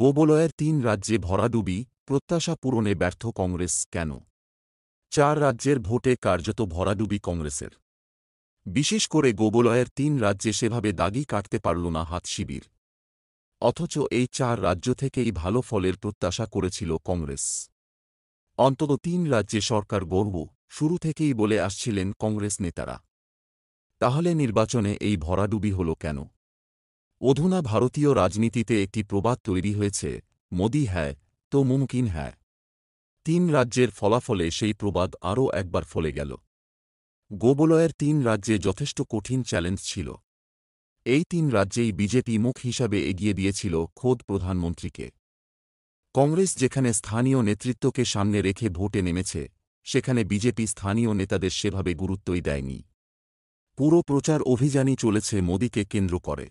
গোবলয়ের তিন রাজ্যে ভরাডুবি প্রত্যাশা পূরণে ব্যর্থ কংগ্রেস কেন চার রাজ্যের ভোটে কার্যত ভরাডুবি কংগ্রেসের বিশেষ করে গোবলয়ের তিন রাজ্যে সেভাবে দাগি কাটতে পারল না হাত শিবির অথচ এই চার রাজ্য থেকেই ভালো ফলের প্রত্যাশা করেছিল কংগ্রেস অন্তত তিন রাজ্যে সরকার গর্ব শুরু থেকেই বলে আসছিলেন কংগ্রেস নেতারা তাহলে নির্বাচনে এই ভরাডুবি হল কেন অধুনা ভারতীয় রাজনীতিতে একটি প্রবাদ তৈরি হয়েছে মোদি হ্যায় তো মুমকিন হ্যায় তিন রাজ্যের ফলাফলে সেই প্রবাদ আরও একবার ফলে গেল গোবলয়ের তিন রাজ্যে যথেষ্ট কঠিন চ্যালেঞ্জ ছিল এই তিন রাজ্যেই বিজেপি মুখ হিসাবে এগিয়ে দিয়েছিল খোদ প্রধানমন্ত্রীকে কংগ্রেস যেখানে স্থানীয় নেতৃত্বকে সামনে রেখে ভোটে নেমেছে সেখানে বিজেপি স্থানীয় নেতাদের সেভাবে গুরুত্বই দেয়নি পুরো প্রচার অভিযানই চলেছে মোদীকে কেন্দ্র করে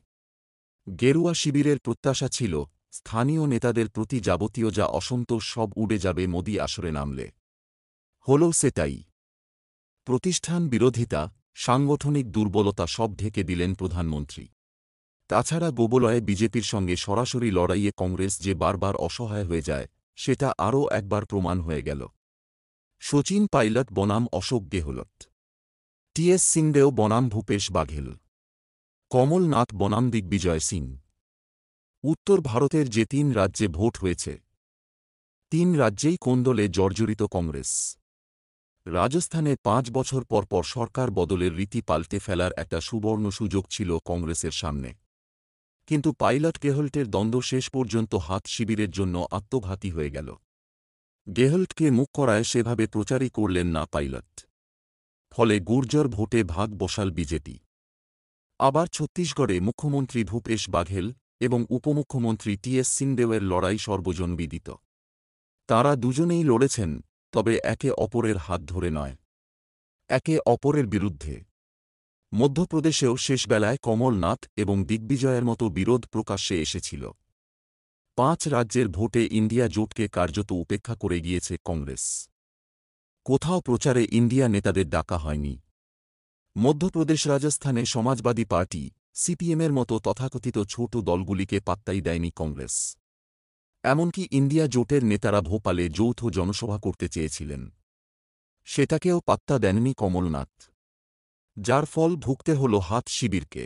গেরুয়া শিবিরের প্রত্যাশা ছিল স্থানীয় নেতাদের প্রতি যাবতীয় যা অসন্তোষ সব উড়ে যাবে মোদি আসরে নামলে হল সেটাই প্রতিষ্ঠান বিরোধিতা সাংগঠনিক দুর্বলতা সব ঢেকে দিলেন প্রধানমন্ত্রী তাছাড়া গোবলয়ে বিজেপির সঙ্গে সরাসরি লড়াইয়ে কংগ্রেস যে বারবার অসহায় হয়ে যায় সেটা আরও একবার প্রমাণ হয়ে গেল সচিন পাইলট বনাম অশোক গেহলত টিএস সিংদেও বনাম ভূপেশ বাঘেল কমলনাথ বনাম দিগ্বিজয় সিং উত্তর ভারতের যে তিন রাজ্যে ভোট হয়েছে তিন রাজ্যেই কোন্দলে জর্জরিত কংগ্রেস রাজস্থানে পাঁচ বছর পর পর সরকার বদলের রীতি পাল্টে ফেলার একটা সুবর্ণ সুযোগ ছিল কংগ্রেসের সামনে কিন্তু পাইলট গেহল্টের দ্বন্দ্ব শেষ পর্যন্ত হাত শিবিরের জন্য আত্মঘাতী হয়ে গেল গেহল্টকে মুখ করায় সেভাবে প্রচারই করলেন না পাইলট ফলে গুর্জর ভোটে ভাগ বসাল বিজেপি আবার ছত্তিশগড়ে মুখ্যমন্ত্রী ভূপেশ বাঘেল এবং উপমুখ্যমন্ত্রী টি এস সিনদেওয়ের লড়াই সর্বজন বিদিত তাঁরা দুজনেই লড়েছেন তবে একে অপরের হাত ধরে নয় একে অপরের বিরুদ্ধে মধ্যপ্রদেশেও শেষবেলায় কমলনাথ এবং দিগ্বিজয়ের মতো বিরোধ প্রকাশ্যে এসেছিল পাঁচ রাজ্যের ভোটে ইন্ডিয়া জোটকে কার্যত উপেক্ষা করে গিয়েছে কংগ্রেস কোথাও প্রচারে ইন্ডিয়া নেতাদের ডাকা হয়নি মধ্যপ্রদেশ রাজস্থানে সমাজবাদী পার্টি সিপিএমের মতো তথাকথিত ছোট দলগুলিকে পাত্তাই দেয়নি কংগ্রেস এমনকি ইন্ডিয়া জোটের নেতারা ভোপালে যৌথ জনসভা করতে চেয়েছিলেন সেটাকেও পাত্তা দেননি কমলনাথ যার ফল ভুগতে হল হাত শিবিরকে